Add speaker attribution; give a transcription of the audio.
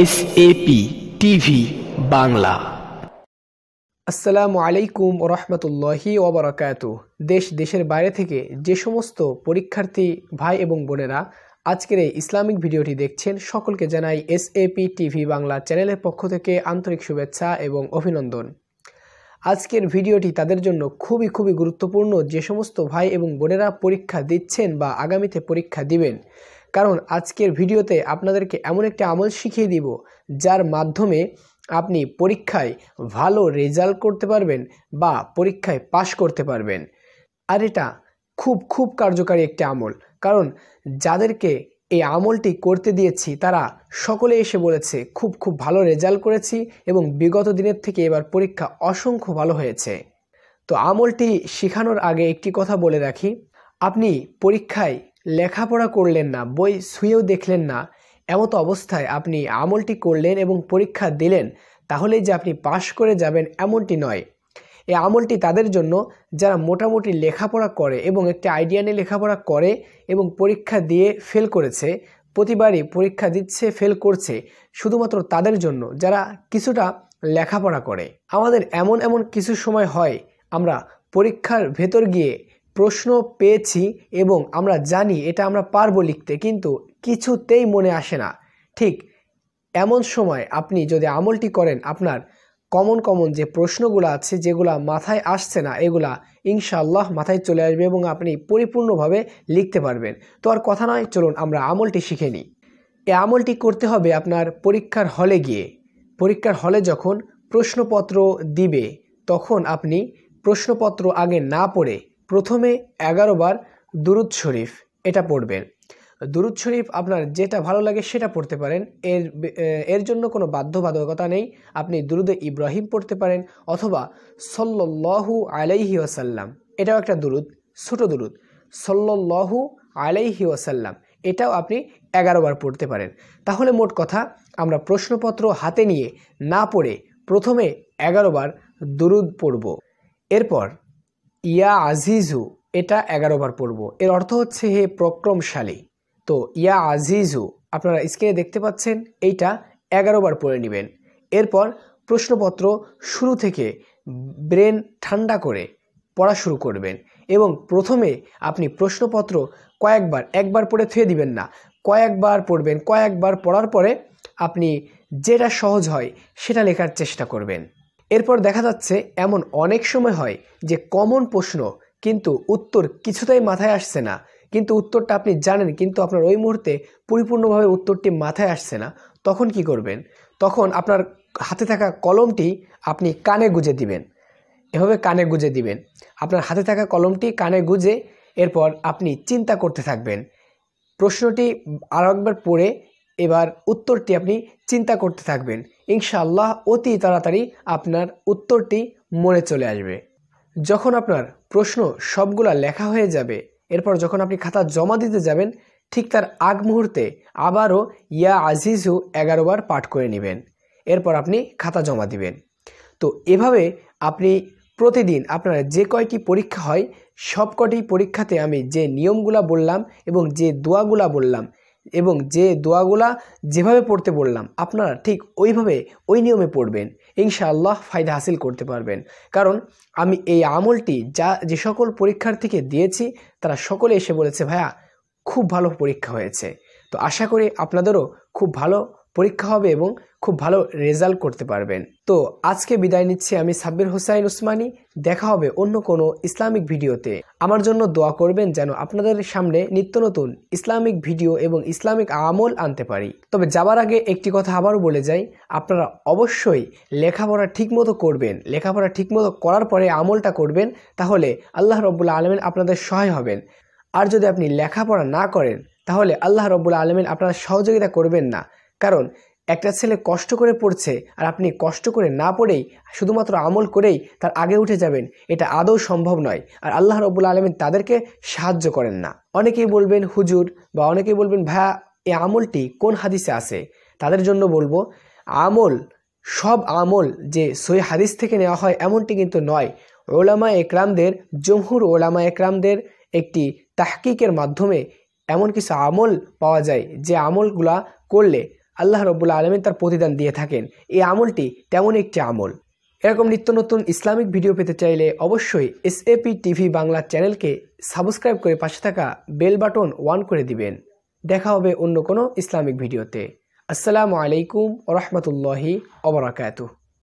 Speaker 1: SAP TV Bangla আসসালামু আলাইকুম রহমতুল্লাহি ওবরাকাত দেশ দেশের বাইরে থেকে যে সমস্ত পরীক্ষার্থী ভাই এবং বোনেরা আজকের এই ইসলামিক ভিডিওটি দেখছেন সকলকে জানাই পি টিভি বাংলা চ্যানেলের পক্ষ থেকে আন্তরিক শুভেচ্ছা এবং অভিনন্দন আজকের ভিডিওটি তাদের জন্য খুবই খুবই গুরুত্বপূর্ণ যে সমস্ত ভাই এবং বোনেরা পরীক্ষা দিচ্ছেন বা আগামীতে পরীক্ষা দিবেন কারণ আজকের ভিডিওতে আপনাদেরকে এমন একটি আমল শিখিয়ে দিব যার মাধ্যমে আপনি পরীক্ষায় ভালো রেজাল্ট করতে পারবেন বা পরীক্ষায় পাশ করতে পারবেন আর এটা খুব খুব কার্যকারী একটি আমল কারণ যাদেরকে এই আমলটি করতে দিয়েছি তারা সকলে এসে বলেছে খুব খুব ভালো রেজাল্ট করেছি এবং বিগত দিনের থেকে এবার পরীক্ষা অসংখ্য ভালো হয়েছে তো আমলটি শেখানোর আগে একটি কথা বলে রাখি আপনি পরীক্ষায় লেখাপড়া করলেন না বই শুয়েও দেখলেন না এমতো অবস্থায় আপনি আমলটি করলেন এবং পরীক্ষা দিলেন তাহলে যে আপনি পাশ করে যাবেন এমনটি নয় এই আমলটি তাদের জন্য যারা মোটামুটি লেখাপড়া করে এবং একটি আইডিয়া নিয়ে লেখাপড়া করে এবং পরীক্ষা দিয়ে ফেল করেছে প্রতিবারই পরীক্ষা দিচ্ছে ফেল করছে শুধুমাত্র তাদের জন্য যারা কিছুটা লেখাপড়া করে আমাদের এমন এমন কিছু সময় হয় আমরা পরীক্ষার ভেতর গিয়ে প্রশ্ন পেয়েছি এবং আমরা জানি এটা আমরা পারবো লিখতে কিন্তু কিছুতেই মনে আসে না ঠিক এমন সময় আপনি যদি আমলটি করেন আপনার কমন কমন যে প্রশ্নগুলো আছে যেগুলো মাথায় আসছে না এগুলা ইনশাল্লাহ মাথায় চলে আসবে এবং আপনি পরিপূর্ণভাবে লিখতে পারবেন তো আর কথা নয় চলুন আমরা আমলটি শিখে নিই এই আমলটি করতে হবে আপনার পরীক্ষার হলে গিয়ে পরীক্ষার হলে যখন প্রশ্নপত্র দিবে তখন আপনি প্রশ্নপত্র আগে না পড়ে প্রথমে এগারো বার দুরুদ শরীফ এটা পড়বেন দুরুদ শরীফ আপনার যেটা ভালো লাগে সেটা পড়তে পারেন এর এর জন্য কোনো বাধ্যবাধকতা নেই আপনি দুরুদে ইব্রাহিম পড়তে পারেন অথবা সল্লু আলাইহি ওয়াসাল্লাম এটাও একটা দুরুদ ছোটো দুরুদ সল্লু আলাইহি ওয়াসাল্লাম এটাও আপনি এগারো বার পড়তে পারেন তাহলে মোট কথা আমরা প্রশ্নপত্র হাতে নিয়ে না পড়ে প্রথমে এগারো বার দুরুদ পড়ব এরপর ইয়া আজিজু এটা এগারোবার পড়ব এর অর্থ হচ্ছে হে প্রক্রমশালী তো ইয়া আজিজু আপনারা স্ক্রিনে দেখতে পাচ্ছেন এইটা এগারোবার পড়ে নেবেন এরপর প্রশ্নপত্র শুরু থেকে ব্রেন ঠান্ডা করে পড়া শুরু করবেন এবং প্রথমে আপনি প্রশ্নপত্র কয়েকবার একবার পড়ে থুয়ে দিবেন না কয়েকবার পড়বেন কয়েকবার পড়ার পরে আপনি যেটা সহজ হয় সেটা লেখার চেষ্টা করবেন এরপর দেখা যাচ্ছে এমন অনেক সময় হয় যে কমন প্রশ্ন কিন্তু উত্তর কিছুতেই মাথায় আসছে না কিন্তু উত্তরটা আপনি জানেন কিন্তু আপনার ওই মুহূর্তে পরিপূর্ণভাবে উত্তরটি মাথায় আসছে না তখন কি করবেন তখন আপনার হাতে থাকা কলমটি আপনি কানে গুজে দিবেন এভাবে কানে গুজে দিবেন আপনার হাতে থাকা কলমটি কানে গুজে এরপর আপনি চিন্তা করতে থাকবেন প্রশ্নটি আরও একবার পড়ে এবার উত্তরটি আপনি চিন্তা করতে থাকবেন ইনশাআল্লাহ অতি তাড়াতাড়ি আপনার উত্তরটি মনে চলে আসবে যখন আপনার প্রশ্ন সবগুলা লেখা হয়ে যাবে এরপর যখন আপনি খাতা জমা দিতে যাবেন ঠিক তার আগ মুহূর্তে আবারও ইয়া আজিজু এগারো বার পাঠ করে নেবেন এরপর আপনি খাতা জমা দিবেন তো এভাবে আপনি প্রতিদিন আপনার যে কয়টি পরীক্ষা হয় সবকটি পরীক্ষাতে আমি যে নিয়মগুলা বললাম এবং যে দোয়াগুলা বললাম এবং যে দোয়াগুলা যেভাবে পড়তে বললাম আপনারা ঠিক ওইভাবে ওই নিয়মে পড়বেন ইনশাআল্লাহ ফায়দা হাসিল করতে পারবেন কারণ আমি এই আমলটি যা যে সকল পরীক্ষার্থীকে দিয়েছি তারা সকলে এসে বলেছে ভাইয়া খুব ভালো পরীক্ষা হয়েছে তো আশা করি আপনাদেরও খুব ভালো পরীক্ষা হবে এবং খুব ভালো রেজাল্ট করতে পারবেন তো আজকে বিদায় নিচ্ছি আমি সাব্বির হোসাইন উসমানি দেখা হবে অন্য কোনো ইসলামিক ভিডিওতে আমার জন্য দোয়া করবেন যেন আপনাদের সামনে নিত্য নতুন ইসলামিক ভিডিও এবং ইসলামিক আমল আনতে পারি তবে যাবার আগে একটি কথা আবারও বলে যাই আপনারা অবশ্যই লেখাপড়া ঠিকমতো করবেন লেখাপড়া ঠিকমতো করার পরে আমলটা করবেন তাহলে আল্লাহ রব্বুল্লা আলমেন আপনাদের সহায় হবেন আর যদি আপনি লেখাপড়া না করেন তাহলে আল্লাহ রব্বুল আলমেন আপনারা সহযোগিতা করবেন না কারণ একটা ছেলে কষ্ট করে পড়ছে আর আপনি কষ্ট করে না পড়েই শুধুমাত্র আমল করেই তার আগে উঠে যাবেন এটা আদৌ সম্ভব নয় আর আল্লাহ রবুল আলমিন তাদেরকে সাহায্য করেন না অনেকেই বলবেন হুজুর বা অনেকেই বলবেন ভায়া এই আমলটি কোন হাদিসে আছে তাদের জন্য বলবো আমল সব আমল যে সই হাদিস থেকে নেওয়া হয় এমনটি কিন্তু নয় ওলামা একরামদের জমহুর ওলামা একরামদের একটি তাহকিকের মাধ্যমে এমন কিছু আমল পাওয়া যায় যে আমলগুলা করলে আল্লাহ রব্বুল আলমিন তার প্রতিদান দিয়ে থাকেন এই আমলটি তেমন একটি আমল এরকম নিত্য নতুন ইসলামিক ভিডিও পেতে চাইলে অবশ্যই এসএপি টিভি বাংলা চ্যানেলকে সাবস্ক্রাইব করে পাশে থাকা বেল বাটন ওয়ান করে দিবেন দেখা হবে অন্য কোনো ইসলামিক ভিডিওতে আসসালামু আলাইকুম ওরহমতুল্লাহি অবরাকাতুহ